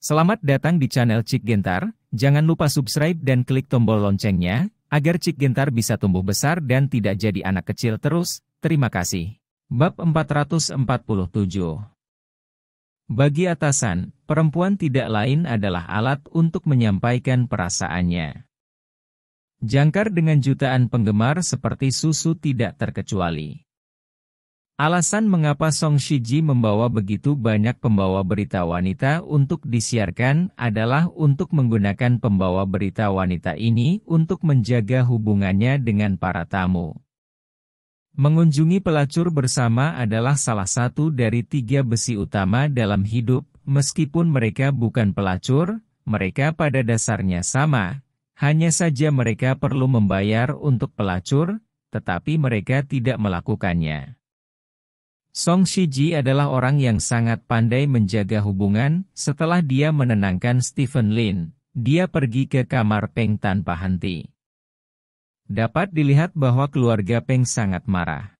Selamat datang di channel Cik Gentar, jangan lupa subscribe dan klik tombol loncengnya, agar Cik Gentar bisa tumbuh besar dan tidak jadi anak kecil terus, terima kasih. Bab 447 Bagi atasan, perempuan tidak lain adalah alat untuk menyampaikan perasaannya. Jangkar dengan jutaan penggemar seperti susu tidak terkecuali. Alasan mengapa Song Shiji membawa begitu banyak pembawa berita wanita untuk disiarkan adalah untuk menggunakan pembawa berita wanita ini untuk menjaga hubungannya dengan para tamu. Mengunjungi pelacur bersama adalah salah satu dari tiga besi utama dalam hidup, meskipun mereka bukan pelacur, mereka pada dasarnya sama, hanya saja mereka perlu membayar untuk pelacur, tetapi mereka tidak melakukannya. Song Shiji adalah orang yang sangat pandai menjaga hubungan, setelah dia menenangkan Stephen Lin, dia pergi ke kamar Peng tanpa henti. Dapat dilihat bahwa keluarga Peng sangat marah.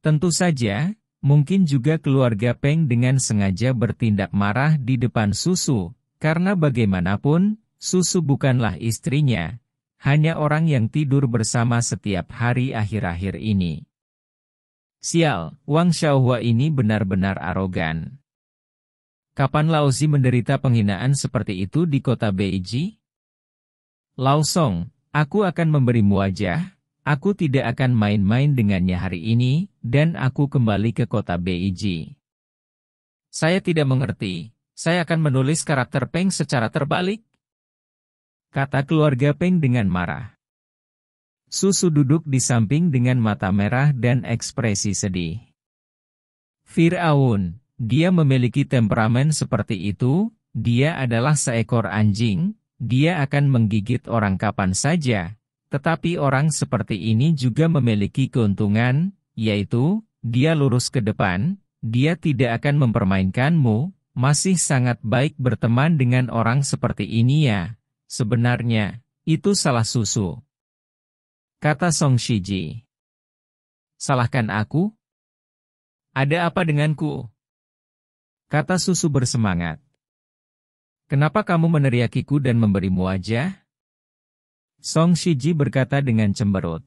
Tentu saja, mungkin juga keluarga Peng dengan sengaja bertindak marah di depan Susu, karena bagaimanapun, Susu bukanlah istrinya, hanya orang yang tidur bersama setiap hari akhir-akhir ini. Sial, Wang Xiaohua ini benar-benar arogan. Kapan Zi menderita penghinaan seperti itu di kota Beiji? Laosong, aku akan memberimu wajah, aku tidak akan main-main dengannya hari ini, dan aku kembali ke kota Beiji. Saya tidak mengerti, saya akan menulis karakter Peng secara terbalik. Kata keluarga Peng dengan marah. Susu duduk di samping dengan mata merah dan ekspresi sedih. Fir'aun, dia memiliki temperamen seperti itu, dia adalah seekor anjing, dia akan menggigit orang kapan saja. Tetapi orang seperti ini juga memiliki keuntungan, yaitu, dia lurus ke depan, dia tidak akan mempermainkanmu, masih sangat baik berteman dengan orang seperti ini ya. Sebenarnya, itu salah susu. Kata Song Shiji. Salahkan aku? Ada apa denganku? Kata Susu bersemangat. Kenapa kamu meneriakiku dan memberimu wajah? Song Shiji berkata dengan cemberut.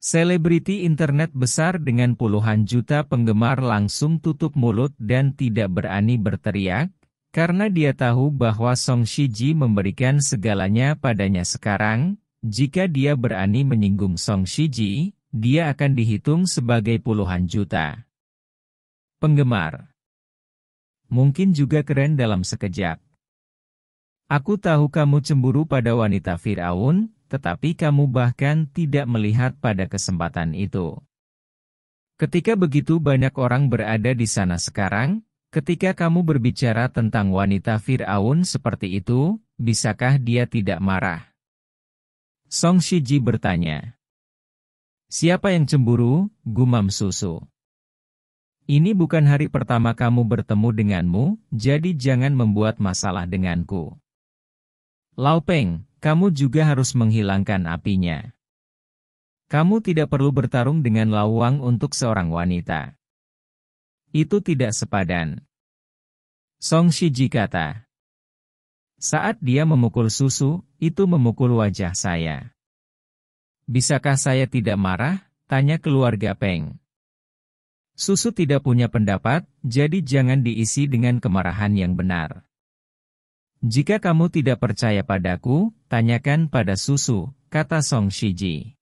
Selebriti internet besar dengan puluhan juta penggemar langsung tutup mulut dan tidak berani berteriak, karena dia tahu bahwa Song Shiji memberikan segalanya padanya sekarang, jika dia berani menyinggung Song Shiji, dia akan dihitung sebagai puluhan juta. Penggemar Mungkin juga keren dalam sekejap. Aku tahu kamu cemburu pada wanita Fir'aun, tetapi kamu bahkan tidak melihat pada kesempatan itu. Ketika begitu banyak orang berada di sana sekarang, ketika kamu berbicara tentang wanita Fir'aun seperti itu, bisakah dia tidak marah? Song Shiji bertanya. Siapa yang cemburu, gumam susu. Ini bukan hari pertama kamu bertemu denganmu, jadi jangan membuat masalah denganku. Peng, kamu juga harus menghilangkan apinya. Kamu tidak perlu bertarung dengan Wang untuk seorang wanita. Itu tidak sepadan. Song Shiji kata. Saat dia memukul susu, itu memukul wajah saya. Bisakah saya tidak marah? Tanya keluarga Peng. Susu tidak punya pendapat, jadi jangan diisi dengan kemarahan yang benar. Jika kamu tidak percaya padaku, tanyakan pada Susu, kata Song Shiji.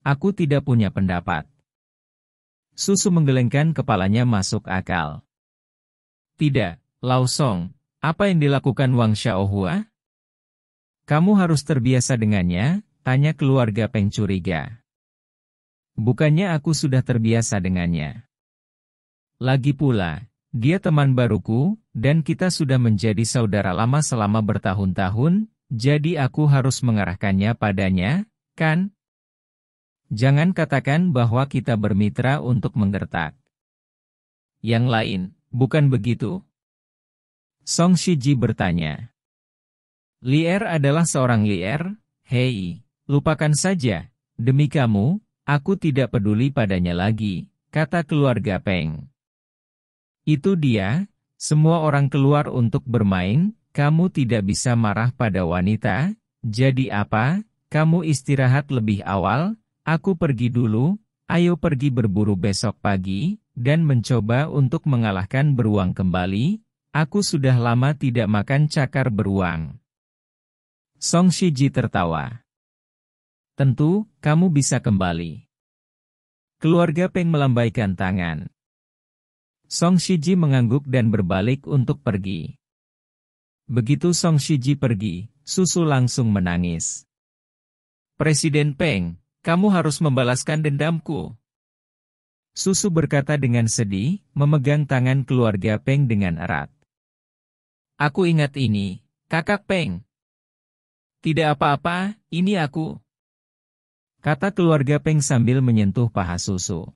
Aku tidak punya pendapat. Susu menggelengkan kepalanya masuk akal. Tidak, Lau Song, apa yang dilakukan Wang Xiaohua? Kamu harus terbiasa dengannya, tanya keluarga Peng curiga. Bukannya aku sudah terbiasa dengannya. Lagi pula, dia teman baruku, dan kita sudah menjadi saudara lama selama bertahun-tahun, jadi aku harus mengarahkannya padanya, kan? Jangan katakan bahwa kita bermitra untuk menggertak. Yang lain, bukan begitu? Song Shiji bertanya. Lier adalah seorang Lier, hei, lupakan saja, demi kamu, aku tidak peduli padanya lagi, kata keluarga Peng. Itu dia, semua orang keluar untuk bermain, kamu tidak bisa marah pada wanita, jadi apa, kamu istirahat lebih awal, aku pergi dulu, ayo pergi berburu besok pagi, dan mencoba untuk mengalahkan beruang kembali, aku sudah lama tidak makan cakar beruang. Song Shiji tertawa. Tentu, kamu bisa kembali. Keluarga Peng melambaikan tangan. Song Shiji mengangguk dan berbalik untuk pergi. Begitu Song Shiji pergi, Susu langsung menangis. Presiden Peng, kamu harus membalaskan dendamku. Susu berkata dengan sedih, memegang tangan keluarga Peng dengan erat. Aku ingat ini, kakak Peng. Tidak apa-apa, ini aku. Kata keluarga Peng sambil menyentuh paha susu.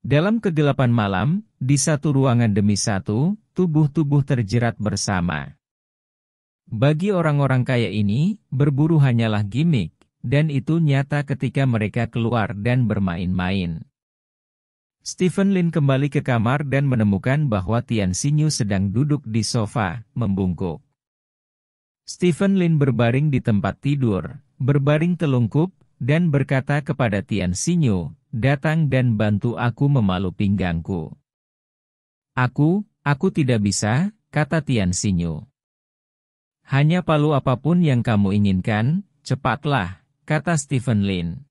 Dalam kegelapan malam, di satu ruangan demi satu, tubuh-tubuh terjerat bersama. Bagi orang-orang kaya ini, berburu hanyalah gimmick, dan itu nyata ketika mereka keluar dan bermain-main. Stephen Lin kembali ke kamar dan menemukan bahwa Tian Xinyu sedang duduk di sofa, membungkuk. Stephen Lin berbaring di tempat tidur, berbaring telungkup, dan berkata kepada Tian Xinyu, datang dan bantu aku memalu pinggangku. Aku, aku tidak bisa, kata Tian Xinyu. Hanya palu apapun yang kamu inginkan, cepatlah, kata Stephen Lin.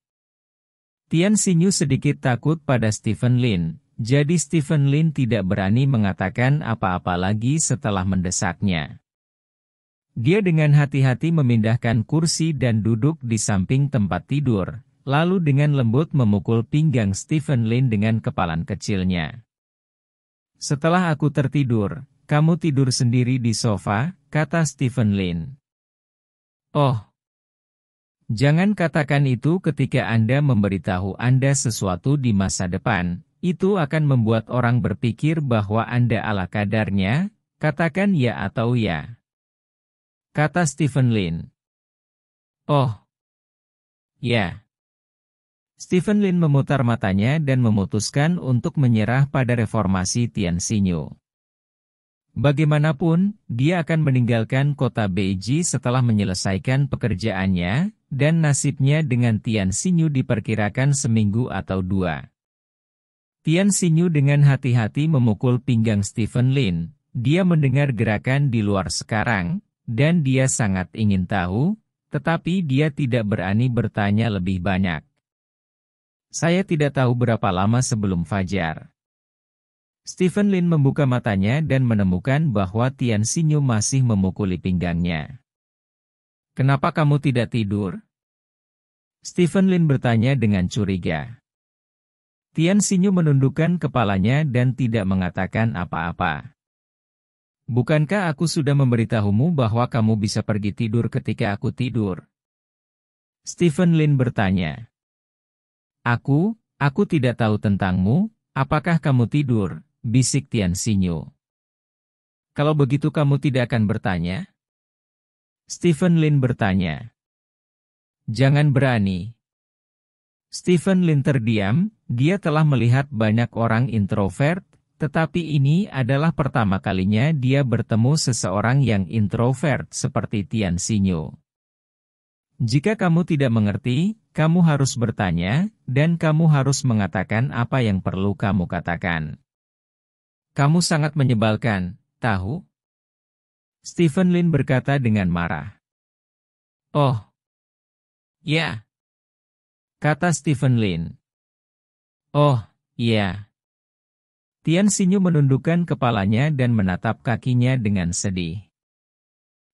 Tian Xinyu sedikit takut pada Stephen Lin, jadi Stephen Lin tidak berani mengatakan apa-apa lagi setelah mendesaknya. Dia dengan hati-hati memindahkan kursi dan duduk di samping tempat tidur, lalu dengan lembut memukul pinggang Stephen Lin dengan kepalan kecilnya. Setelah aku tertidur, kamu tidur sendiri di sofa, kata Stephen Lin. Oh, jangan katakan itu ketika Anda memberitahu Anda sesuatu di masa depan, itu akan membuat orang berpikir bahwa Anda ala kadarnya, katakan ya atau ya. Kata Stephen Lin. Oh. Ya. Stephen Lin memutar matanya dan memutuskan untuk menyerah pada reformasi Tian Xinyu. Bagaimanapun, dia akan meninggalkan kota Beiji setelah menyelesaikan pekerjaannya, dan nasibnya dengan Tian Xinyu diperkirakan seminggu atau dua. Tian Xinyu dengan hati-hati memukul pinggang Stephen Lin. Dia mendengar gerakan di luar sekarang, dan dia sangat ingin tahu, tetapi dia tidak berani bertanya lebih banyak. Saya tidak tahu berapa lama sebelum fajar. Stephen Lin membuka matanya dan menemukan bahwa Tian Xinyu masih memukuli pinggangnya. Kenapa kamu tidak tidur? Stephen Lin bertanya dengan curiga. Tian Xinyu menundukkan kepalanya dan tidak mengatakan apa-apa. Bukankah aku sudah memberitahumu bahwa kamu bisa pergi tidur ketika aku tidur? Stephen Lin bertanya. Aku, aku tidak tahu tentangmu, apakah kamu tidur, bisik Tian Xinyu. Kalau begitu kamu tidak akan bertanya? Stephen Lin bertanya. Jangan berani. Stephen Lin terdiam, dia telah melihat banyak orang introvert, tetapi ini adalah pertama kalinya dia bertemu seseorang yang introvert seperti Tian Xinyu. Jika kamu tidak mengerti, kamu harus bertanya, dan kamu harus mengatakan apa yang perlu kamu katakan. Kamu sangat menyebalkan, tahu? Stephen Lin berkata dengan marah. Oh. Ya. Kata Stephen Lin. Oh, ya. Tian Xinyu menundukkan kepalanya dan menatap kakinya dengan sedih.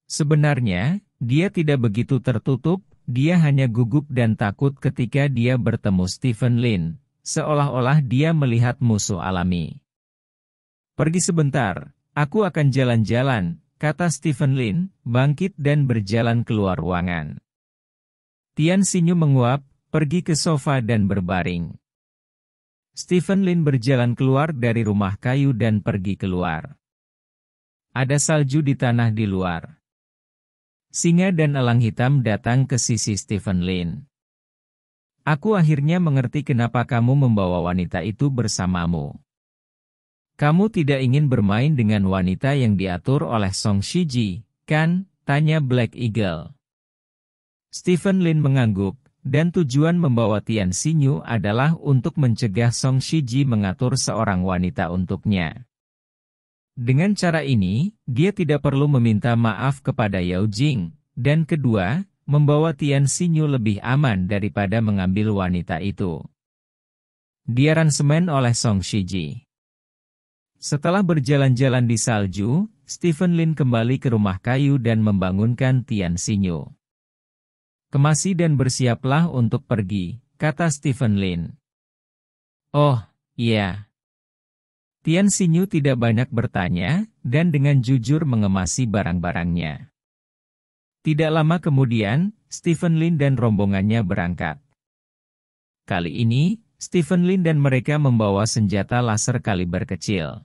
Sebenarnya, dia tidak begitu tertutup, dia hanya gugup dan takut ketika dia bertemu Stephen Lin, seolah-olah dia melihat musuh alami. Pergi sebentar, aku akan jalan-jalan, kata Stephen Lin, bangkit dan berjalan keluar ruangan. Tian Xinyu menguap, pergi ke sofa dan berbaring. Stephen Lin berjalan keluar dari rumah kayu dan pergi keluar. Ada salju di tanah di luar. Singa dan elang hitam datang ke sisi Stephen Lin. Aku akhirnya mengerti kenapa kamu membawa wanita itu bersamamu. Kamu tidak ingin bermain dengan wanita yang diatur oleh Song Shiji, kan? Tanya Black Eagle. Stephen Lin mengangguk, dan tujuan membawa Tian Xinyu adalah untuk mencegah Song Shiji mengatur seorang wanita untuknya. Dengan cara ini, dia tidak perlu meminta maaf kepada Yao Jing, dan kedua, membawa Tian Xinyu lebih aman daripada mengambil wanita itu. Diaransemen oleh Song Shiji. Setelah berjalan-jalan di salju, Stephen Lin kembali ke rumah kayu dan membangunkan Tian Xinyu. Kemasi dan bersiaplah untuk pergi, kata Stephen Lin. Oh, iya. Tian Xinyu tidak banyak bertanya, dan dengan jujur mengemasi barang-barangnya. Tidak lama kemudian, Stephen Lin dan rombongannya berangkat. Kali ini, Stephen Lin dan mereka membawa senjata laser kaliber kecil.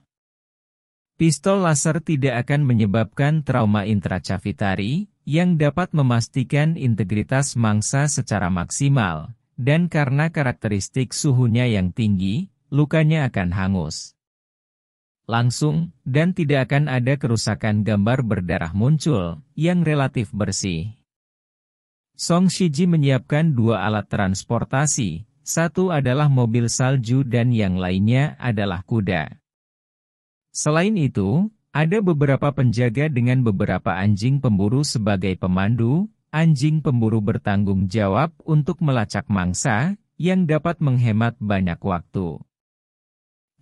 Pistol laser tidak akan menyebabkan trauma intracavitari, yang dapat memastikan integritas mangsa secara maksimal, dan karena karakteristik suhunya yang tinggi, lukanya akan hangus. Langsung, dan tidak akan ada kerusakan gambar berdarah muncul, yang relatif bersih. Song Shiji menyiapkan dua alat transportasi, satu adalah mobil salju dan yang lainnya adalah kuda. Selain itu, ada beberapa penjaga dengan beberapa anjing pemburu sebagai pemandu, anjing pemburu bertanggung jawab untuk melacak mangsa, yang dapat menghemat banyak waktu.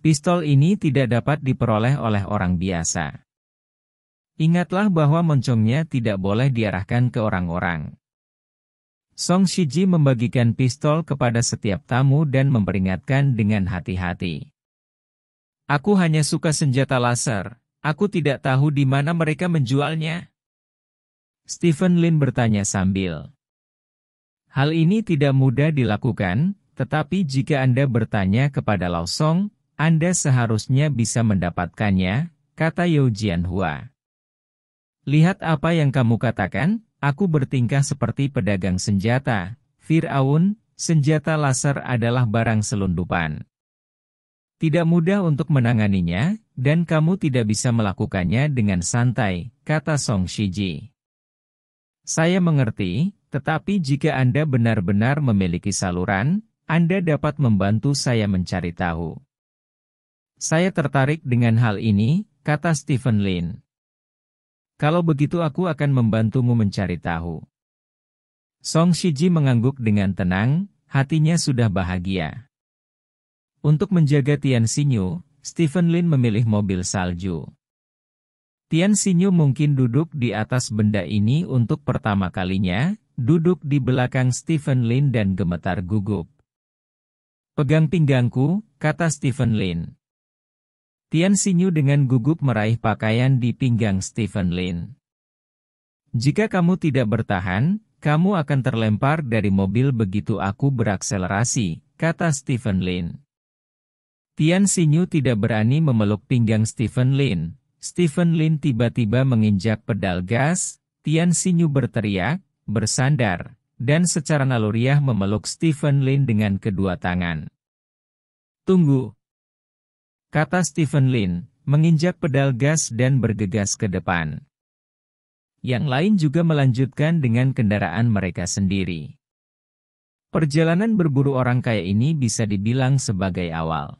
Pistol ini tidak dapat diperoleh oleh orang biasa. Ingatlah bahwa moncongnya tidak boleh diarahkan ke orang-orang. Song Shiji membagikan pistol kepada setiap tamu dan memperingatkan dengan hati-hati. Aku hanya suka senjata laser, Aku tidak tahu di mana mereka menjualnya. Stephen Lin bertanya sambil. Hal ini tidak mudah dilakukan, tetapi jika Anda bertanya kepada Lao Song, Anda seharusnya bisa mendapatkannya, kata Yao Jianhua. Lihat apa yang kamu katakan, aku bertingkah seperti pedagang senjata, Fir'aun, senjata laser adalah barang selundupan. Tidak mudah untuk menanganinya, dan kamu tidak bisa melakukannya dengan santai, kata Song Shiji. Saya mengerti, tetapi jika Anda benar-benar memiliki saluran, Anda dapat membantu saya mencari tahu. Saya tertarik dengan hal ini, kata Stephen Lin. Kalau begitu aku akan membantumu mencari tahu. Song Shiji mengangguk dengan tenang, hatinya sudah bahagia. Untuk menjaga Tian Xinyu, Stephen Lin memilih mobil salju. Tian Xinyu mungkin duduk di atas benda ini untuk pertama kalinya, duduk di belakang Stephen Lin dan gemetar gugup. Pegang pinggangku, kata Stephen Lin. Tian Xinyu dengan gugup meraih pakaian di pinggang Stephen Lin. Jika kamu tidak bertahan, kamu akan terlempar dari mobil begitu aku berakselerasi, kata Stephen Lin. Tian Xinyu tidak berani memeluk pinggang Stephen Lin. Stephen Lin tiba-tiba menginjak pedal gas, Tian Xinyu berteriak, bersandar, dan secara naluriah memeluk Stephen Lin dengan kedua tangan. Tunggu, kata Stephen Lin, menginjak pedal gas dan bergegas ke depan. Yang lain juga melanjutkan dengan kendaraan mereka sendiri. Perjalanan berburu orang kaya ini bisa dibilang sebagai awal.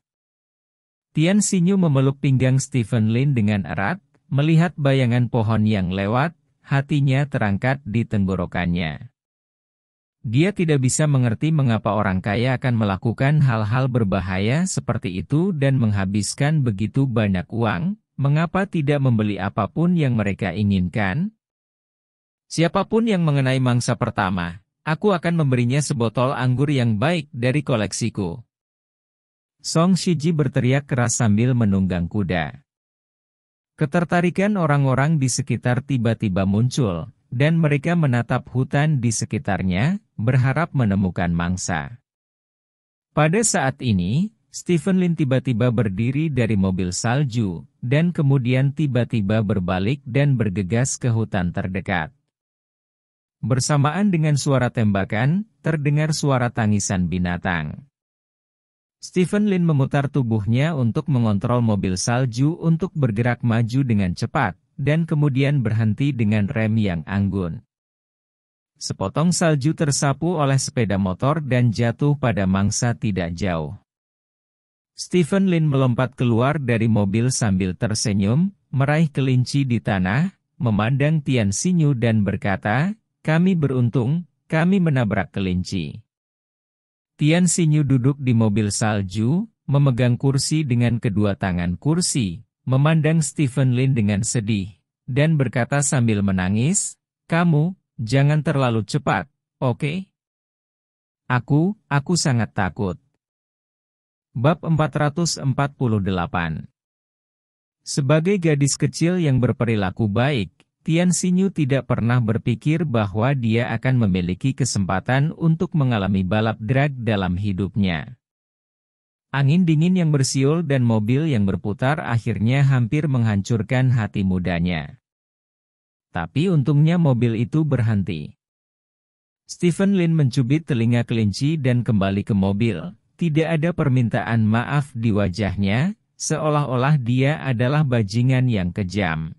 Tian Xinyu memeluk pinggang Stephen Lin dengan erat, melihat bayangan pohon yang lewat, hatinya terangkat di tenggorokannya. Dia tidak bisa mengerti mengapa orang kaya akan melakukan hal-hal berbahaya seperti itu dan menghabiskan begitu banyak uang, mengapa tidak membeli apapun yang mereka inginkan? Siapapun yang mengenai mangsa pertama, aku akan memberinya sebotol anggur yang baik dari koleksiku. Song Shiji berteriak keras sambil menunggang kuda. Ketertarikan orang-orang di sekitar tiba-tiba muncul, dan mereka menatap hutan di sekitarnya, berharap menemukan mangsa. Pada saat ini, Stephen Lin tiba-tiba berdiri dari mobil salju, dan kemudian tiba-tiba berbalik dan bergegas ke hutan terdekat. Bersamaan dengan suara tembakan, terdengar suara tangisan binatang. Stephen Lin memutar tubuhnya untuk mengontrol mobil salju untuk bergerak maju dengan cepat, dan kemudian berhenti dengan rem yang anggun. Sepotong salju tersapu oleh sepeda motor dan jatuh pada mangsa tidak jauh. Stephen Lin melompat keluar dari mobil sambil tersenyum, meraih kelinci di tanah, memandang Tian Sinyu dan berkata, kami beruntung, kami menabrak kelinci. Tian Xinyu duduk di mobil salju, memegang kursi dengan kedua tangan kursi, memandang Stephen Lin dengan sedih, dan berkata sambil menangis, kamu, jangan terlalu cepat, oke? Okay? Aku, aku sangat takut. Bab 448 Sebagai gadis kecil yang berperilaku baik, Tian Xinyu tidak pernah berpikir bahwa dia akan memiliki kesempatan untuk mengalami balap drag dalam hidupnya. Angin dingin yang bersiul dan mobil yang berputar akhirnya hampir menghancurkan hati mudanya. Tapi untungnya mobil itu berhenti. Stephen Lin mencubit telinga kelinci dan kembali ke mobil. Tidak ada permintaan maaf di wajahnya, seolah-olah dia adalah bajingan yang kejam.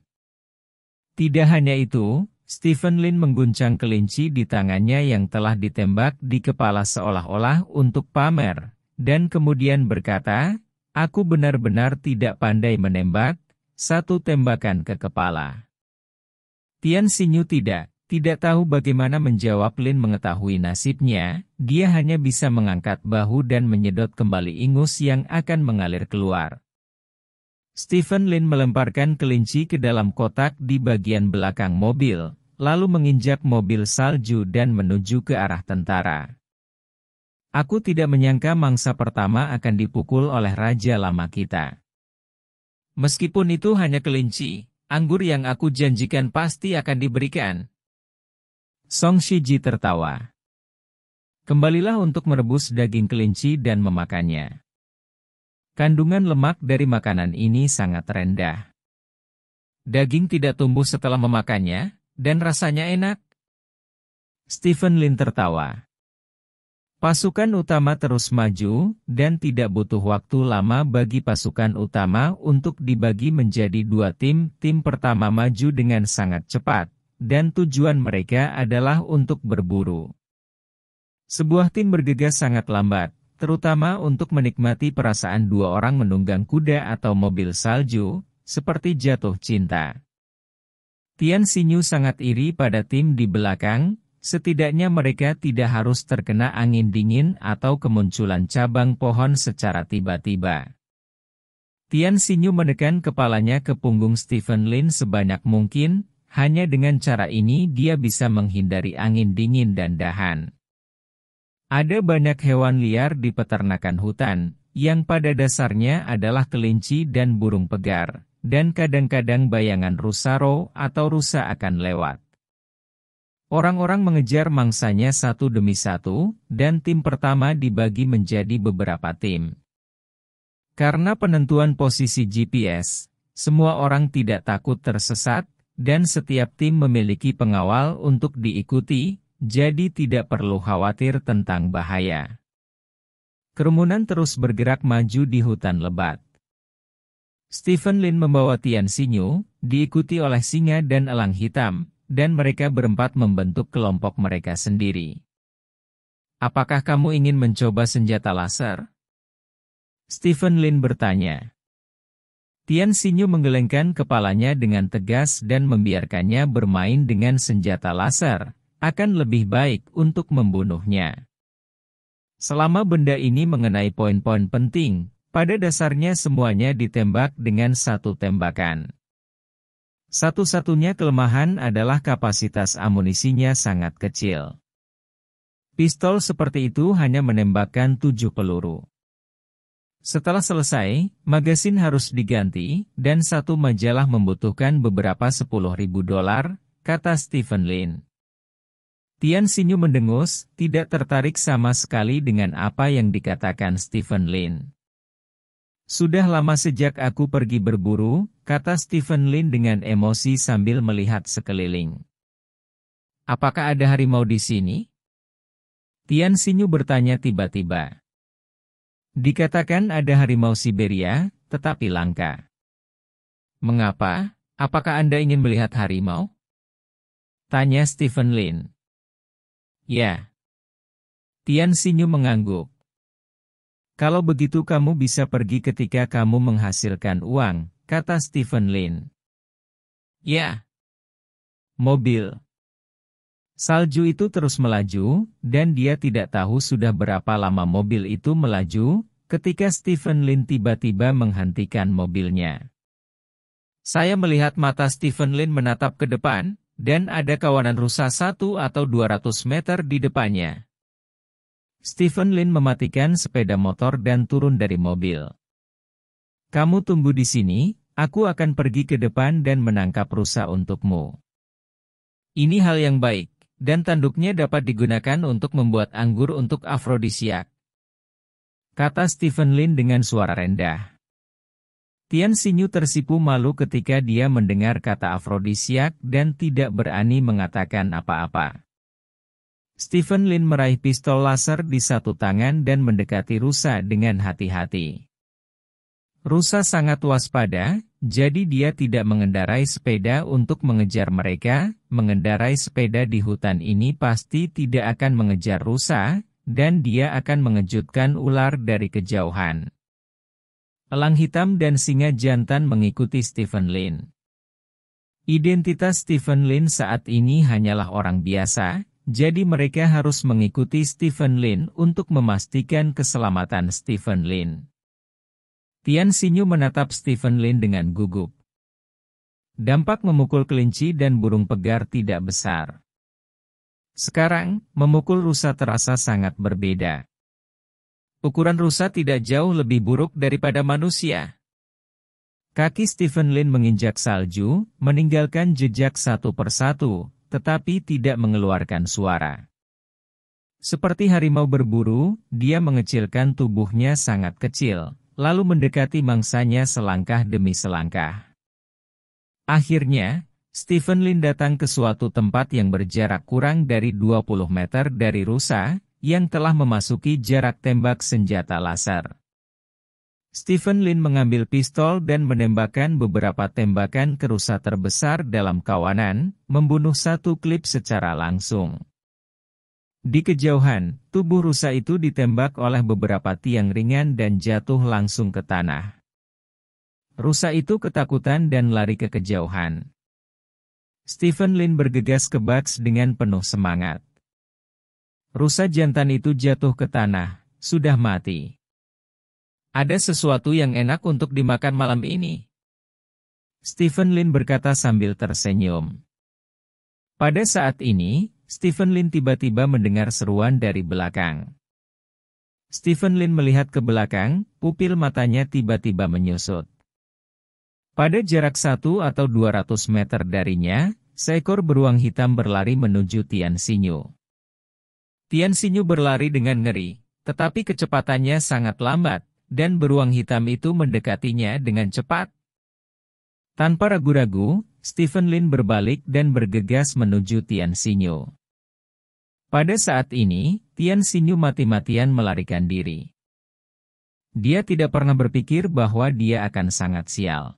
Tidak hanya itu, Stephen Lin mengguncang kelinci di tangannya yang telah ditembak di kepala seolah-olah untuk pamer, dan kemudian berkata, Aku benar-benar tidak pandai menembak, satu tembakan ke kepala. Tian Xinyu tidak, tidak tahu bagaimana menjawab Lin mengetahui nasibnya, dia hanya bisa mengangkat bahu dan menyedot kembali ingus yang akan mengalir keluar. Stephen Lin melemparkan kelinci ke dalam kotak di bagian belakang mobil, lalu menginjak mobil salju dan menuju ke arah tentara. Aku tidak menyangka mangsa pertama akan dipukul oleh raja lama kita. Meskipun itu hanya kelinci, anggur yang aku janjikan pasti akan diberikan. Song Shiji tertawa. Kembalilah untuk merebus daging kelinci dan memakannya. Kandungan lemak dari makanan ini sangat rendah. Daging tidak tumbuh setelah memakannya, dan rasanya enak. Stephen Lin tertawa. Pasukan utama terus maju, dan tidak butuh waktu lama bagi pasukan utama untuk dibagi menjadi dua tim. Tim pertama maju dengan sangat cepat, dan tujuan mereka adalah untuk berburu. Sebuah tim bergegas sangat lambat, terutama untuk menikmati perasaan dua orang menunggang kuda atau mobil salju, seperti jatuh cinta. Tian Xinyu sangat iri pada tim di belakang, setidaknya mereka tidak harus terkena angin dingin atau kemunculan cabang pohon secara tiba-tiba. Tian Xinyu menekan kepalanya ke punggung Stephen Lin sebanyak mungkin, hanya dengan cara ini dia bisa menghindari angin dingin dan dahan. Ada banyak hewan liar di peternakan hutan, yang pada dasarnya adalah kelinci dan burung pegar, dan kadang-kadang bayangan rusa roh atau rusa akan lewat. Orang-orang mengejar mangsanya satu demi satu, dan tim pertama dibagi menjadi beberapa tim. Karena penentuan posisi GPS, semua orang tidak takut tersesat, dan setiap tim memiliki pengawal untuk diikuti, jadi tidak perlu khawatir tentang bahaya. Kerumunan terus bergerak maju di hutan lebat. Stephen Lin membawa Tian Xinyu, diikuti oleh singa dan elang hitam, dan mereka berempat membentuk kelompok mereka sendiri. Apakah kamu ingin mencoba senjata laser? Stephen Lin bertanya. Tian Xinyu menggelengkan kepalanya dengan tegas dan membiarkannya bermain dengan senjata laser, akan lebih baik untuk membunuhnya. Selama benda ini mengenai poin-poin penting, pada dasarnya semuanya ditembak dengan satu tembakan. Satu-satunya kelemahan adalah kapasitas amunisinya sangat kecil. Pistol seperti itu hanya menembakkan tujuh peluru. Setelah selesai, magasin harus diganti, dan satu majalah membutuhkan beberapa sepuluh ribu dolar, kata Stephen Lin. Tian Xinyu mendengus, tidak tertarik sama sekali dengan apa yang dikatakan Stephen Lin. Sudah lama sejak aku pergi berburu, kata Stephen Lin dengan emosi sambil melihat sekeliling. Apakah ada harimau di sini? Tian Xinyu bertanya tiba-tiba. Dikatakan ada harimau Siberia, tetapi langka. Mengapa? Apakah Anda ingin melihat harimau? Tanya Stephen Lin. Ya. Tian Xinyu mengangguk. Kalau begitu kamu bisa pergi ketika kamu menghasilkan uang, kata Stephen Lin. Ya. Mobil. Salju itu terus melaju, dan dia tidak tahu sudah berapa lama mobil itu melaju, ketika Stephen Lin tiba-tiba menghentikan mobilnya. Saya melihat mata Stephen Lin menatap ke depan, dan ada kawanan rusa satu atau dua ratus meter di depannya. Stephen Lin mematikan sepeda motor dan turun dari mobil. Kamu tunggu di sini, aku akan pergi ke depan dan menangkap rusa untukmu. Ini hal yang baik, dan tanduknya dapat digunakan untuk membuat anggur untuk afrodisiak. Kata Stephen Lin dengan suara rendah. Tian Xinyu tersipu malu ketika dia mendengar kata afrodisiak dan tidak berani mengatakan apa-apa. Stephen Lin meraih pistol laser di satu tangan dan mendekati rusa dengan hati-hati. Rusa sangat waspada, jadi dia tidak mengendarai sepeda untuk mengejar mereka, mengendarai sepeda di hutan ini pasti tidak akan mengejar rusa, dan dia akan mengejutkan ular dari kejauhan. Elang hitam dan singa jantan mengikuti Stephen Lin. Identitas Stephen Lin saat ini hanyalah orang biasa, jadi mereka harus mengikuti Stephen Lin untuk memastikan keselamatan Stephen Lin. Tian Xinyu menatap Stephen Lin dengan gugup. Dampak memukul kelinci dan burung pegar tidak besar. Sekarang, memukul rusa terasa sangat berbeda. Ukuran rusa tidak jauh lebih buruk daripada manusia. Kaki Stephen Lin menginjak salju, meninggalkan jejak satu persatu, tetapi tidak mengeluarkan suara. Seperti harimau berburu, dia mengecilkan tubuhnya sangat kecil, lalu mendekati mangsanya selangkah demi selangkah. Akhirnya, Stephen Lin datang ke suatu tempat yang berjarak kurang dari 20 meter dari rusa, yang telah memasuki jarak tembak senjata laser. Stephen Lin mengambil pistol dan menembakkan beberapa tembakan ke rusa terbesar dalam kawanan, membunuh satu klip secara langsung. Di kejauhan, tubuh rusa itu ditembak oleh beberapa tiang ringan dan jatuh langsung ke tanah. Rusa itu ketakutan dan lari ke kejauhan. Stephen Lin bergegas ke Bugs dengan penuh semangat. Rusa jantan itu jatuh ke tanah, sudah mati. Ada sesuatu yang enak untuk dimakan malam ini. Stephen Lin berkata sambil tersenyum. Pada saat ini, Stephen Lin tiba-tiba mendengar seruan dari belakang. Stephen Lin melihat ke belakang, pupil matanya tiba-tiba menyusut. Pada jarak satu atau dua ratus meter darinya, seekor beruang hitam berlari menuju Tian sinyu. Tian Xinyu berlari dengan ngeri, tetapi kecepatannya sangat lambat, dan beruang hitam itu mendekatinya dengan cepat. Tanpa ragu-ragu, Stephen Lin berbalik dan bergegas menuju Tian Xinyu. Pada saat ini, Tian Xinyu mati-matian melarikan diri. Dia tidak pernah berpikir bahwa dia akan sangat sial.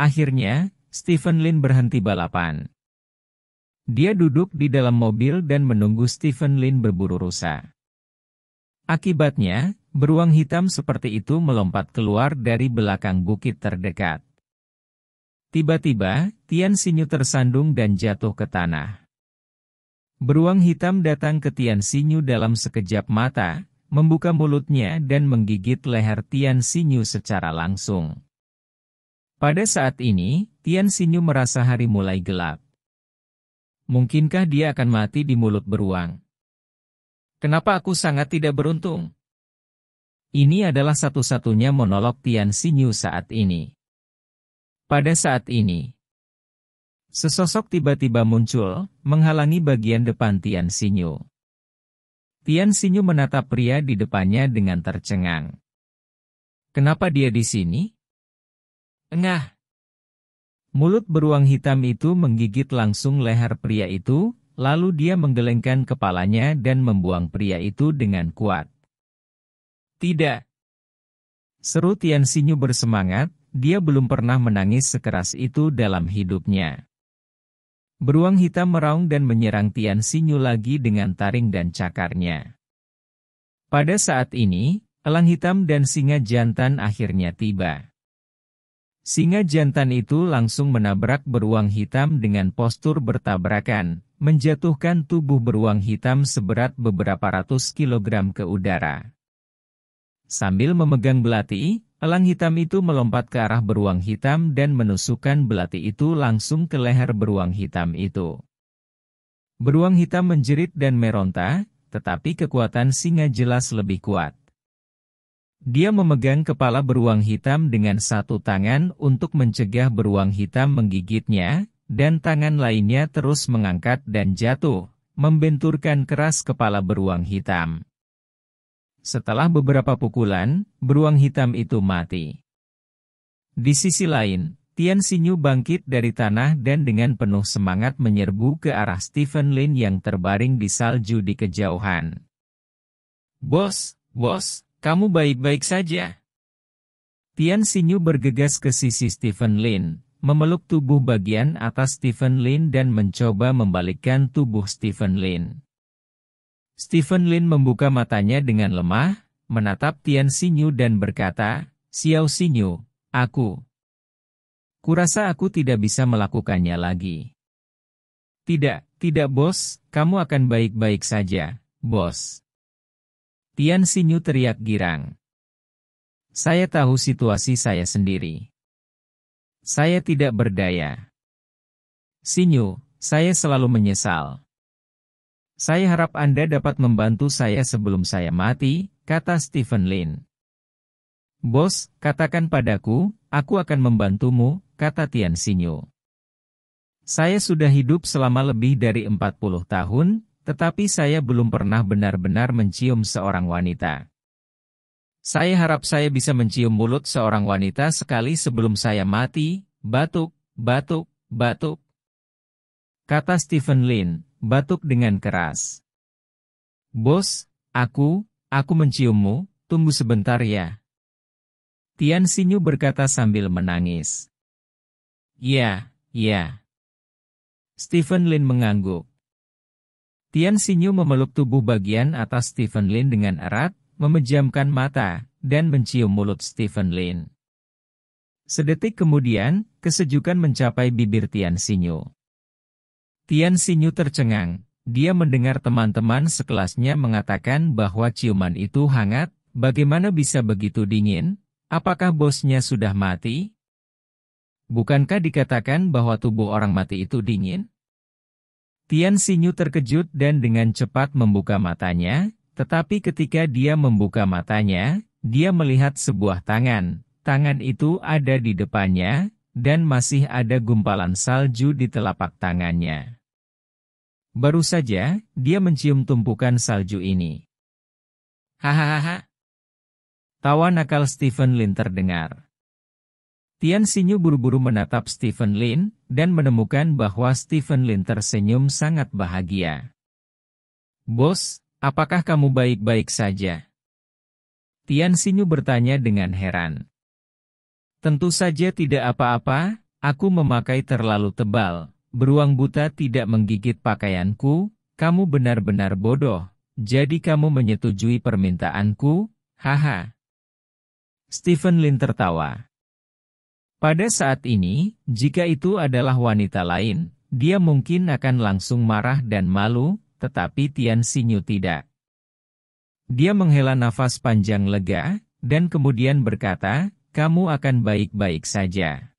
Akhirnya, Stephen Lin berhenti balapan. Dia duduk di dalam mobil dan menunggu Stephen Lin berburu rusa. Akibatnya, beruang hitam seperti itu melompat keluar dari belakang bukit terdekat. Tiba-tiba, Tian Sinyu tersandung dan jatuh ke tanah. Beruang hitam datang ke Tian Sinyu dalam sekejap mata, membuka mulutnya dan menggigit leher Tian Sinyu secara langsung. Pada saat ini, Tian Sinyu merasa hari mulai gelap. Mungkinkah dia akan mati di mulut beruang? Kenapa aku sangat tidak beruntung? Ini adalah satu-satunya monolog Tian Xinyu saat ini. Pada saat ini, sesosok tiba-tiba muncul, menghalangi bagian depan Tian Xinyu. Tian Xinyu menatap pria di depannya dengan tercengang. Kenapa dia di sini? Engah, Mulut beruang hitam itu menggigit langsung leher pria itu, lalu dia menggelengkan kepalanya dan membuang pria itu dengan kuat. Tidak. Seru Tian Sinyu bersemangat, dia belum pernah menangis sekeras itu dalam hidupnya. Beruang hitam meraung dan menyerang Tian Sinyu lagi dengan taring dan cakarnya. Pada saat ini, elang hitam dan singa jantan akhirnya tiba. Singa jantan itu langsung menabrak beruang hitam dengan postur bertabrakan, menjatuhkan tubuh beruang hitam seberat beberapa ratus kilogram ke udara. Sambil memegang belati, elang hitam itu melompat ke arah beruang hitam dan menusukkan belati itu langsung ke leher beruang hitam itu. Beruang hitam menjerit dan meronta, tetapi kekuatan singa jelas lebih kuat. Dia memegang kepala beruang hitam dengan satu tangan untuk mencegah beruang hitam menggigitnya, dan tangan lainnya terus mengangkat dan jatuh, membenturkan keras kepala beruang hitam. Setelah beberapa pukulan, beruang hitam itu mati. Di sisi lain, Tian Xinyu bangkit dari tanah dan dengan penuh semangat menyerbu ke arah Stephen Lin yang terbaring di salju di kejauhan. Bos, bos, kamu baik-baik saja. Tian Xinyu bergegas ke sisi Stephen Lin, memeluk tubuh bagian atas Stephen Lin dan mencoba membalikkan tubuh Stephen Lin. Stephen Lin membuka matanya dengan lemah, menatap Tian Xinyu dan berkata, Xiao Xinyu, aku. Kurasa aku tidak bisa melakukannya lagi. Tidak, tidak bos, kamu akan baik-baik saja, bos. Tian Sinyu teriak girang. Saya tahu situasi saya sendiri. Saya tidak berdaya. Sinyu, saya selalu menyesal. Saya harap Anda dapat membantu saya sebelum saya mati, kata Stephen Lin. Bos, katakan padaku, aku akan membantumu, kata Tian Sinyu. Saya sudah hidup selama lebih dari 40 tahun, tetapi saya belum pernah benar-benar mencium seorang wanita. Saya harap saya bisa mencium mulut seorang wanita sekali sebelum saya mati, batuk, batuk, batuk. Kata Stephen Lin, batuk dengan keras. Bos, aku, aku menciummu, tunggu sebentar ya. Tian Xinyu berkata sambil menangis. Ya, ya. Stephen Lin mengangguk. Tian Xinyu memeluk tubuh bagian atas Stephen Lin dengan erat, memejamkan mata, dan mencium mulut Stephen Lin. Sedetik kemudian, kesejukan mencapai bibir Tian Xinyu. Tian Xinyu tercengang. Dia mendengar teman-teman sekelasnya mengatakan bahwa ciuman itu hangat, bagaimana bisa begitu dingin? Apakah bosnya sudah mati? Bukankah dikatakan bahwa tubuh orang mati itu dingin? Tian Xinyu terkejut dan dengan cepat membuka matanya, tetapi ketika dia membuka matanya, dia melihat sebuah tangan. Tangan itu ada di depannya, dan masih ada gumpalan salju di telapak tangannya. Baru saja, dia mencium tumpukan salju ini. Hahaha. Tawa nakal Stephen Lin terdengar. Tian Xinyu buru-buru menatap Stephen Lin, dan menemukan bahwa Stephen Lin tersenyum sangat bahagia. Bos, apakah kamu baik-baik saja? Tian Xinyu bertanya dengan heran. Tentu saja tidak apa-apa, aku memakai terlalu tebal, beruang buta tidak menggigit pakaianku, kamu benar-benar bodoh, jadi kamu menyetujui permintaanku, haha. Stephen Lin tertawa. Pada saat ini, jika itu adalah wanita lain, dia mungkin akan langsung marah dan malu, tetapi Tian Xinyu tidak. Dia menghela nafas panjang lega, dan kemudian berkata, kamu akan baik-baik saja.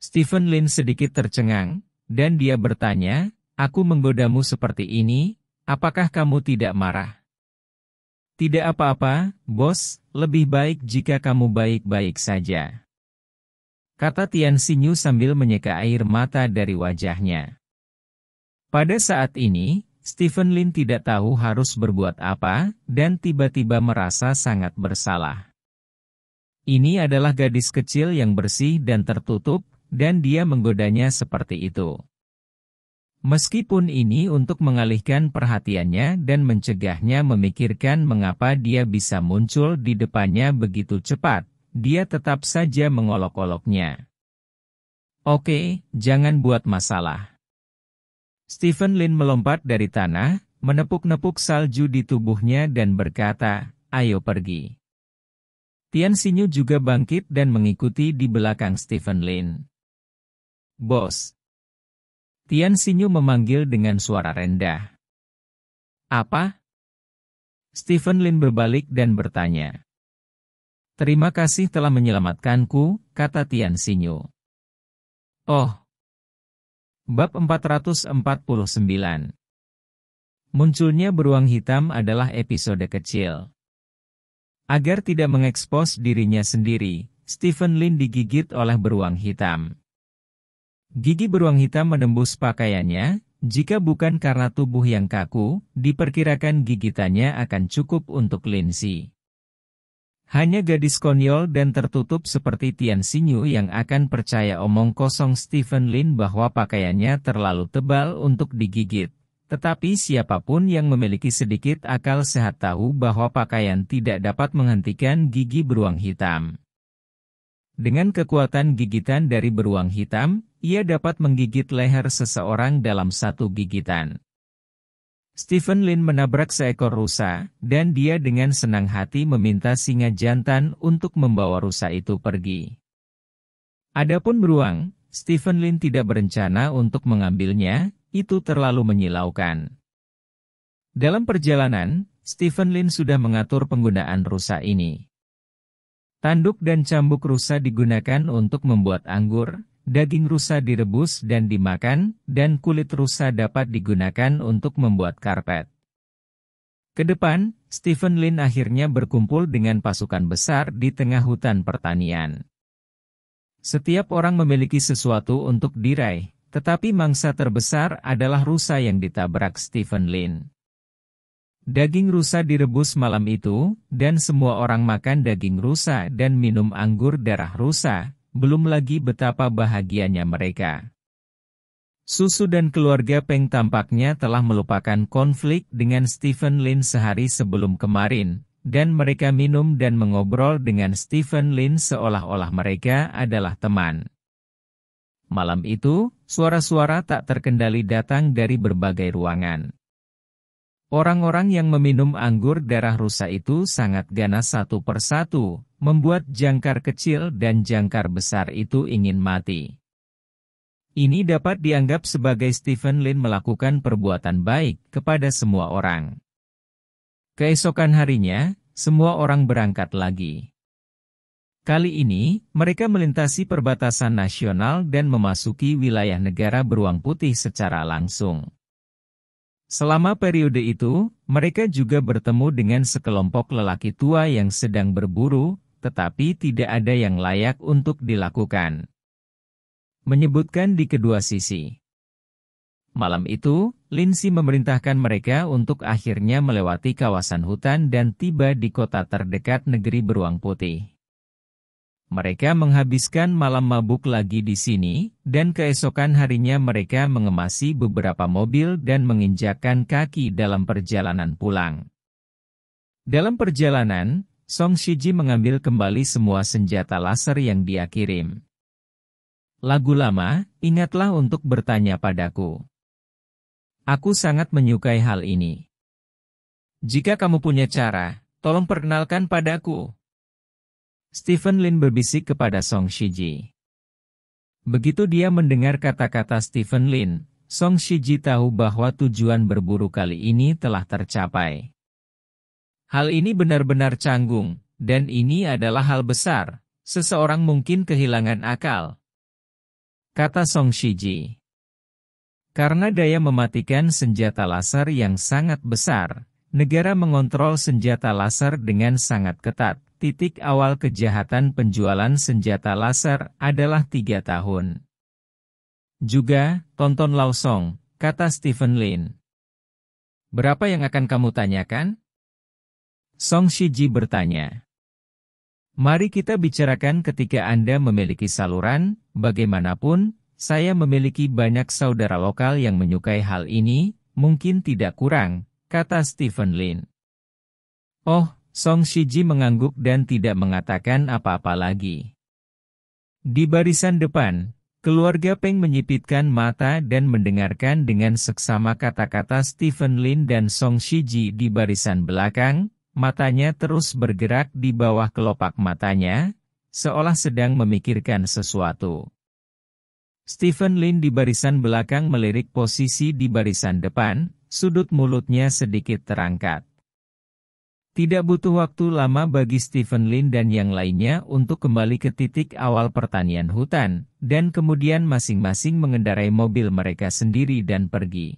Stephen Lin sedikit tercengang, dan dia bertanya, aku menggodamu seperti ini, apakah kamu tidak marah? Tidak apa-apa, bos, lebih baik jika kamu baik-baik saja kata Tian Xinyu sambil menyeka air mata dari wajahnya. Pada saat ini, Stephen Lin tidak tahu harus berbuat apa, dan tiba-tiba merasa sangat bersalah. Ini adalah gadis kecil yang bersih dan tertutup, dan dia menggodanya seperti itu. Meskipun ini untuk mengalihkan perhatiannya dan mencegahnya memikirkan mengapa dia bisa muncul di depannya begitu cepat, dia tetap saja mengolok-oloknya. Oke, jangan buat masalah. Stephen Lin melompat dari tanah, menepuk-nepuk salju di tubuhnya dan berkata, ayo pergi. Tian Xinyu juga bangkit dan mengikuti di belakang Stephen Lin. Bos. Tian Xinyu memanggil dengan suara rendah. Apa? Stephen Lin berbalik dan bertanya. Terima kasih telah menyelamatkanku, kata Tian Sinyo. Oh. Bab 449 Munculnya beruang hitam adalah episode kecil. Agar tidak mengekspos dirinya sendiri, Stephen Lin digigit oleh beruang hitam. Gigi beruang hitam menembus pakaiannya, jika bukan karena tubuh yang kaku, diperkirakan gigitannya akan cukup untuk Lin Lindsay. Hanya gadis konyol dan tertutup seperti Tian Xinyu yang akan percaya omong kosong Stephen Lin bahwa pakaiannya terlalu tebal untuk digigit. Tetapi siapapun yang memiliki sedikit akal sehat tahu bahwa pakaian tidak dapat menghentikan gigi beruang hitam. Dengan kekuatan gigitan dari beruang hitam, ia dapat menggigit leher seseorang dalam satu gigitan. Stephen Lin menabrak seekor rusa, dan dia dengan senang hati meminta singa jantan untuk membawa rusa itu pergi. Adapun beruang, Stephen Lin tidak berencana untuk mengambilnya, itu terlalu menyilaukan. Dalam perjalanan, Stephen Lin sudah mengatur penggunaan rusa ini. Tanduk dan cambuk rusa digunakan untuk membuat anggur, daging rusa direbus dan dimakan, dan kulit rusa dapat digunakan untuk membuat karpet. Kedepan, Stephen Lin akhirnya berkumpul dengan pasukan besar di tengah hutan pertanian. Setiap orang memiliki sesuatu untuk diraih, tetapi mangsa terbesar adalah rusa yang ditabrak Stephen Lin. Daging rusa direbus malam itu, dan semua orang makan daging rusa dan minum anggur darah rusa, belum lagi betapa bahagianya mereka. Susu dan keluarga Peng tampaknya telah melupakan konflik dengan Stephen Lin sehari sebelum kemarin, dan mereka minum dan mengobrol dengan Stephen Lin seolah-olah mereka adalah teman. Malam itu, suara-suara tak terkendali datang dari berbagai ruangan. Orang-orang yang meminum anggur darah rusa itu sangat ganas satu persatu, membuat jangkar kecil dan jangkar besar itu ingin mati. Ini dapat dianggap sebagai Stephen Lin melakukan perbuatan baik kepada semua orang. Keesokan harinya, semua orang berangkat lagi. Kali ini, mereka melintasi perbatasan nasional dan memasuki wilayah negara beruang putih secara langsung. Selama periode itu, mereka juga bertemu dengan sekelompok lelaki tua yang sedang berburu, tetapi tidak ada yang layak untuk dilakukan. Menyebutkan di kedua sisi. Malam itu, Lindsay memerintahkan mereka untuk akhirnya melewati kawasan hutan dan tiba di kota terdekat negeri beruang putih. Mereka menghabiskan malam mabuk lagi di sini, dan keesokan harinya mereka mengemasi beberapa mobil dan menginjakkan kaki dalam perjalanan pulang. Dalam perjalanan, Song Shiji mengambil kembali semua senjata laser yang dia kirim. Lagu lama, ingatlah untuk bertanya padaku. Aku sangat menyukai hal ini. Jika kamu punya cara, tolong perkenalkan padaku. Stephen Lin berbisik kepada Song Shiji. Begitu dia mendengar kata-kata Stephen Lin, Song Shiji tahu bahwa tujuan berburu kali ini telah tercapai. Hal ini benar-benar canggung, dan ini adalah hal besar. Seseorang mungkin kehilangan akal. Kata Song Shiji. Karena daya mematikan senjata laser yang sangat besar, negara mengontrol senjata laser dengan sangat ketat. Titik awal kejahatan penjualan senjata laser adalah tiga tahun. Juga, tonton Laosong, kata Stephen Lin. Berapa yang akan kamu tanyakan? Song Shiji bertanya. Mari kita bicarakan ketika Anda memiliki saluran, bagaimanapun, saya memiliki banyak saudara lokal yang menyukai hal ini, mungkin tidak kurang, kata Stephen Lin. Oh, Song Shiji mengangguk dan tidak mengatakan apa-apa lagi. Di barisan depan, keluarga Peng menyipitkan mata dan mendengarkan dengan seksama kata-kata Stephen Lin dan Song Shiji di barisan belakang, Matanya terus bergerak di bawah kelopak matanya, seolah sedang memikirkan sesuatu. Stephen Lin di barisan belakang melirik posisi di barisan depan, sudut mulutnya sedikit terangkat. Tidak butuh waktu lama bagi Stephen Lin dan yang lainnya untuk kembali ke titik awal pertanian hutan, dan kemudian masing-masing mengendarai mobil mereka sendiri dan pergi.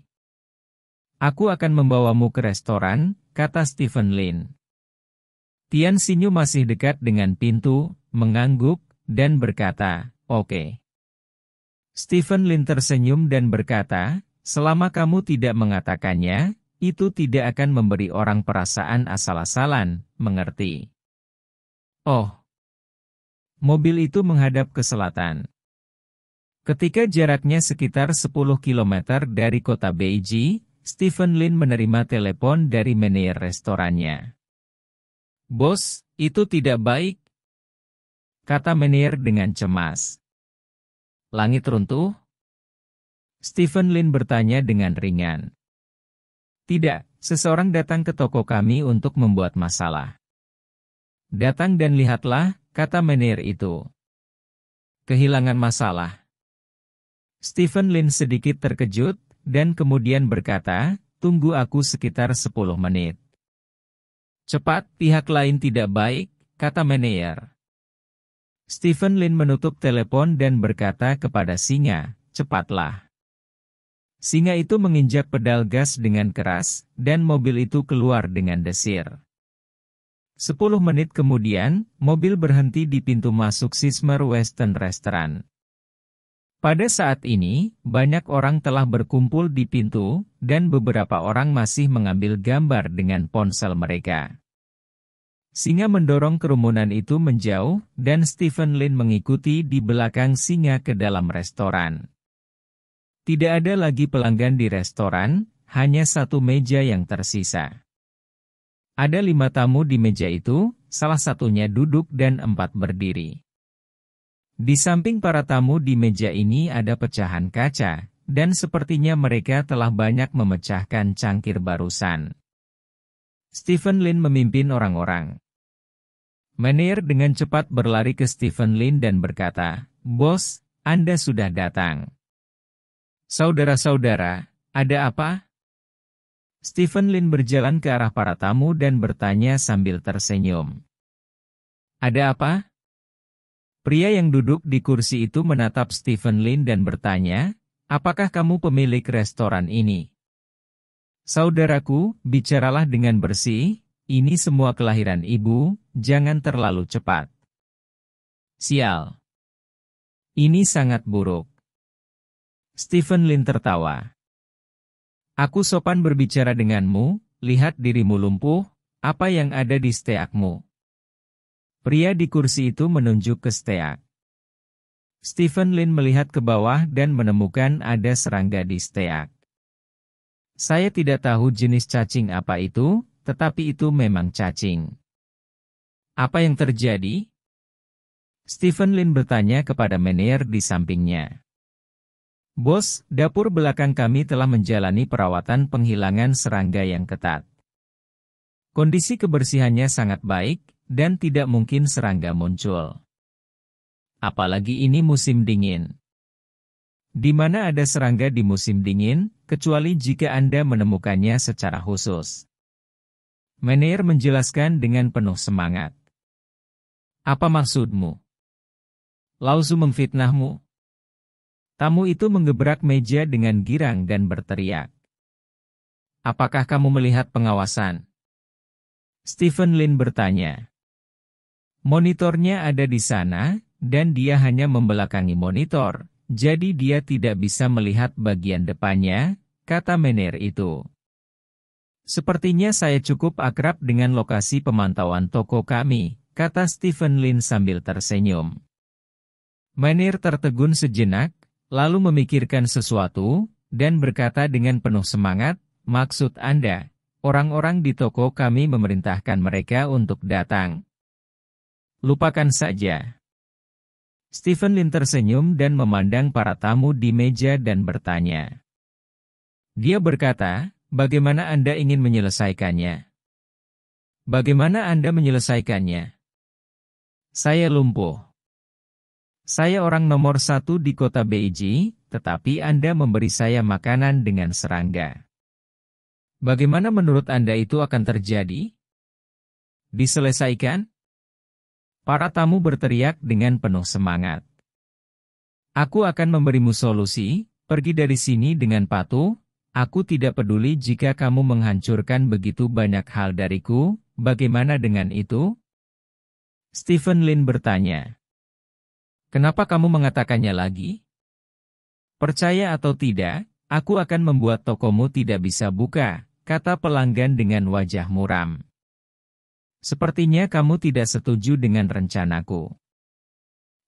Aku akan membawamu ke restoran, kata Stephen Lin. Tian Xinyu masih dekat dengan pintu, mengangguk, dan berkata, oke. Okay. Stephen Lin tersenyum dan berkata, selama kamu tidak mengatakannya, itu tidak akan memberi orang perasaan asal-asalan, mengerti. Oh. Mobil itu menghadap ke selatan. Ketika jaraknya sekitar 10 km dari kota Beijing." Stephen Lin menerima telepon dari manajer restorannya. Bos, itu tidak baik. Kata manajer dengan cemas. Langit runtuh? Stephen Lin bertanya dengan ringan. Tidak, seseorang datang ke toko kami untuk membuat masalah. Datang dan lihatlah, kata manajer itu. Kehilangan masalah. Stephen Lin sedikit terkejut, dan kemudian berkata, tunggu aku sekitar 10 menit. Cepat, pihak lain tidak baik, kata Meneer. Stephen Lin menutup telepon dan berkata kepada singa, cepatlah. Singa itu menginjak pedal gas dengan keras, dan mobil itu keluar dengan desir. Sepuluh menit kemudian, mobil berhenti di pintu masuk Sismer Western Restaurant. Pada saat ini, banyak orang telah berkumpul di pintu, dan beberapa orang masih mengambil gambar dengan ponsel mereka. Singa mendorong kerumunan itu menjauh, dan Stephen Lin mengikuti di belakang singa ke dalam restoran. Tidak ada lagi pelanggan di restoran, hanya satu meja yang tersisa. Ada lima tamu di meja itu, salah satunya duduk dan empat berdiri. Di samping para tamu di meja ini ada pecahan kaca, dan sepertinya mereka telah banyak memecahkan cangkir barusan. Stephen Lin memimpin orang-orang. Menir dengan cepat berlari ke Stephen Lin dan berkata, Bos, Anda sudah datang. Saudara-saudara, ada apa? Stephen Lin berjalan ke arah para tamu dan bertanya sambil tersenyum. Ada apa? Pria yang duduk di kursi itu menatap Stephen Lin dan bertanya, apakah kamu pemilik restoran ini? Saudaraku, bicaralah dengan bersih, ini semua kelahiran ibu, jangan terlalu cepat. Sial. Ini sangat buruk. Stephen Lin tertawa. Aku sopan berbicara denganmu, lihat dirimu lumpuh, apa yang ada di steakmu. Pria di kursi itu menunjuk ke steak. Stephen Lin melihat ke bawah dan menemukan ada serangga di steak. Saya tidak tahu jenis cacing apa itu, tetapi itu memang cacing. Apa yang terjadi? Stephen Lin bertanya kepada Menier di sampingnya. Bos, dapur belakang kami telah menjalani perawatan penghilangan serangga yang ketat. Kondisi kebersihannya sangat baik, dan tidak mungkin serangga muncul. Apalagi ini musim dingin. Di mana ada serangga di musim dingin, kecuali jika Anda menemukannya secara khusus. Meneer menjelaskan dengan penuh semangat. Apa maksudmu? Lausu memfitnahmu. Tamu itu mengebrak meja dengan girang dan berteriak. Apakah kamu melihat pengawasan? Stephen Lin bertanya. Monitornya ada di sana, dan dia hanya membelakangi monitor, jadi dia tidak bisa melihat bagian depannya, kata Menir itu. Sepertinya saya cukup akrab dengan lokasi pemantauan toko kami, kata Stephen Lin sambil tersenyum. Menir tertegun sejenak, lalu memikirkan sesuatu, dan berkata dengan penuh semangat, maksud Anda, orang-orang di toko kami memerintahkan mereka untuk datang. Lupakan saja. Stephen Lin tersenyum dan memandang para tamu di meja dan bertanya. Dia berkata, bagaimana Anda ingin menyelesaikannya? Bagaimana Anda menyelesaikannya? Saya lumpuh. Saya orang nomor satu di kota Beiji, tetapi Anda memberi saya makanan dengan serangga. Bagaimana menurut Anda itu akan terjadi? Diselesaikan? Para tamu berteriak dengan penuh semangat. Aku akan memberimu solusi, pergi dari sini dengan patuh, aku tidak peduli jika kamu menghancurkan begitu banyak hal dariku, bagaimana dengan itu? Stephen Lin bertanya. Kenapa kamu mengatakannya lagi? Percaya atau tidak, aku akan membuat tokomu tidak bisa buka, kata pelanggan dengan wajah muram. Sepertinya kamu tidak setuju dengan rencanaku.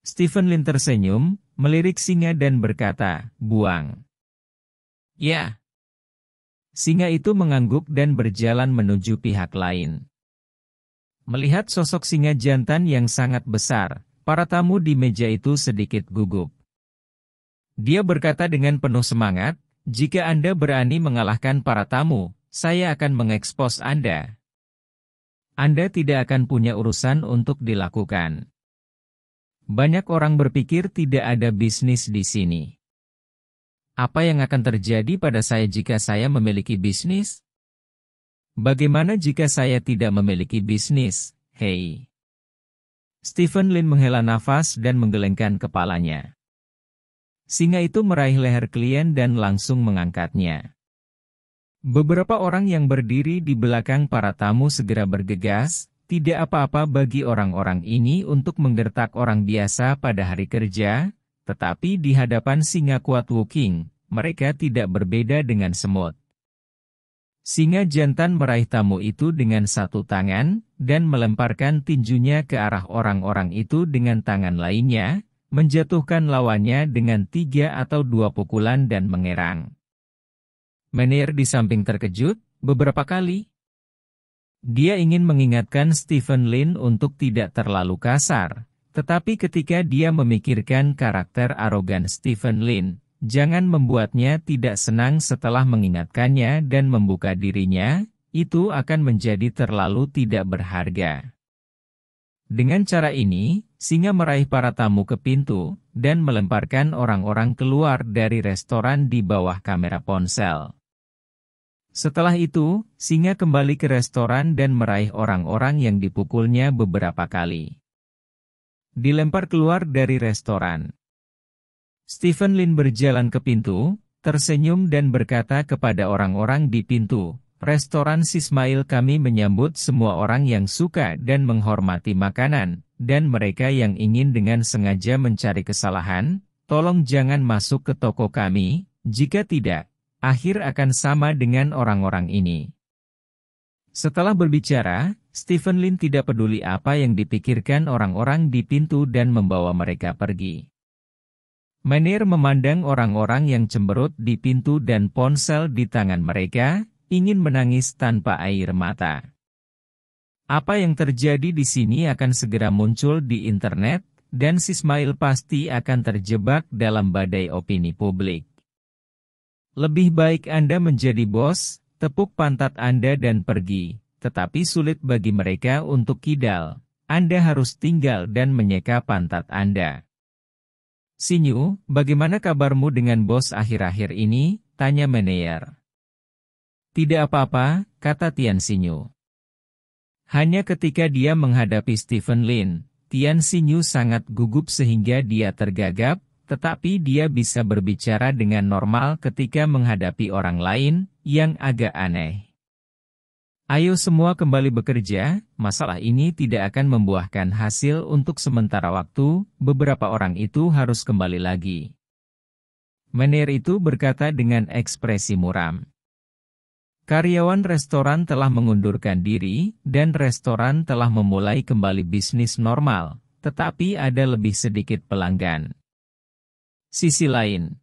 Stephen Lin tersenyum, melirik singa dan berkata, buang. Ya. Singa itu mengangguk dan berjalan menuju pihak lain. Melihat sosok singa jantan yang sangat besar, para tamu di meja itu sedikit gugup. Dia berkata dengan penuh semangat, jika Anda berani mengalahkan para tamu, saya akan mengekspos Anda, anda tidak akan punya urusan untuk dilakukan. Banyak orang berpikir tidak ada bisnis di sini. Apa yang akan terjadi pada saya jika saya memiliki bisnis? Bagaimana jika saya tidak memiliki bisnis? Hei. Stephen Lin menghela nafas dan menggelengkan kepalanya. Singa itu meraih leher klien dan langsung mengangkatnya. Beberapa orang yang berdiri di belakang para tamu segera bergegas, tidak apa-apa bagi orang-orang ini untuk menggertak orang biasa pada hari kerja, tetapi di hadapan singa kuat Wuking, mereka tidak berbeda dengan semut. Singa jantan meraih tamu itu dengan satu tangan, dan melemparkan tinjunya ke arah orang-orang itu dengan tangan lainnya, menjatuhkan lawannya dengan tiga atau dua pukulan dan mengerang. Menir di samping terkejut, beberapa kali. Dia ingin mengingatkan Stephen Lin untuk tidak terlalu kasar, tetapi ketika dia memikirkan karakter arogan Stephen Lin, jangan membuatnya tidak senang setelah mengingatkannya dan membuka dirinya, itu akan menjadi terlalu tidak berharga. Dengan cara ini, singa meraih para tamu ke pintu, dan melemparkan orang-orang keluar dari restoran di bawah kamera ponsel. Setelah itu, singa kembali ke restoran dan meraih orang-orang yang dipukulnya beberapa kali. Dilempar keluar dari restoran. Stephen Lin berjalan ke pintu, tersenyum dan berkata kepada orang-orang di pintu, Restoran Sismail kami menyambut semua orang yang suka dan menghormati makanan, dan mereka yang ingin dengan sengaja mencari kesalahan, tolong jangan masuk ke toko kami, jika tidak, akhir akan sama dengan orang-orang ini. Setelah berbicara, Stephen Lin tidak peduli apa yang dipikirkan orang-orang di pintu dan membawa mereka pergi. Menir memandang orang-orang yang cemberut di pintu dan ponsel di tangan mereka, ingin menangis tanpa air mata. Apa yang terjadi di sini akan segera muncul di internet, dan Sismail pasti akan terjebak dalam badai opini publik. Lebih baik Anda menjadi bos, tepuk pantat Anda dan pergi, tetapi sulit bagi mereka untuk kidal. Anda harus tinggal dan menyeka pantat Anda. Sinyu, bagaimana kabarmu dengan bos akhir-akhir ini? Tanya Meneer. Tidak apa-apa, kata Tian Sinyu. Hanya ketika dia menghadapi Stephen Lin, Tian Sinyu sangat gugup sehingga dia tergagap, tetapi dia bisa berbicara dengan normal ketika menghadapi orang lain yang agak aneh. Ayo semua kembali bekerja, masalah ini tidak akan membuahkan hasil untuk sementara waktu, beberapa orang itu harus kembali lagi. Menir itu berkata dengan ekspresi muram. Karyawan restoran telah mengundurkan diri, dan restoran telah memulai kembali bisnis normal, tetapi ada lebih sedikit pelanggan. Sisi lain,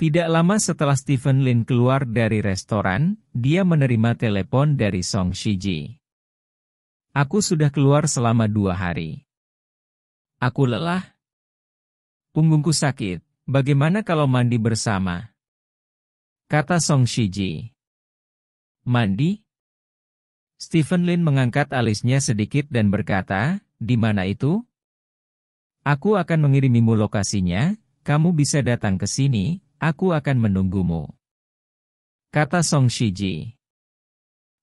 tidak lama setelah Stephen Lin keluar dari restoran, dia menerima telepon dari Song Shiji. Aku sudah keluar selama dua hari. Aku lelah. Punggungku sakit, bagaimana kalau mandi bersama? Kata Song Shiji. Mandi? Stephen Lin mengangkat alisnya sedikit dan berkata, di mana itu? Aku akan mengirimimu lokasinya, kamu bisa datang ke sini, aku akan menunggumu. Kata Song Shiji.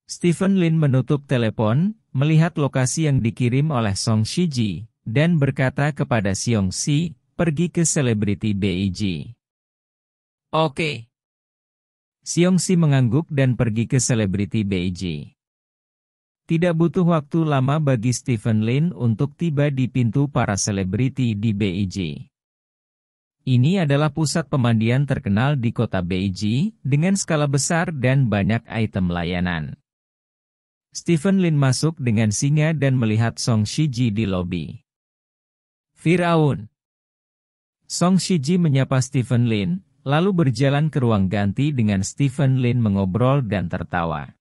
Stephen Lin menutup telepon, melihat lokasi yang dikirim oleh Song Shiji, dan berkata kepada Xiong Si, pergi ke selebriti BIG. Oke. Xiong Si mengangguk dan pergi ke selebriti BIG. Tidak butuh waktu lama bagi Stephen Lin untuk tiba di pintu para selebriti di BIG. Ini adalah pusat pemandian terkenal di kota Beijing dengan skala besar dan banyak item layanan. Stephen Lin masuk dengan singa dan melihat Song Shiji di lobi. Firaun Song Shiji menyapa Stephen Lin, lalu berjalan ke ruang ganti dengan Stephen Lin mengobrol dan tertawa.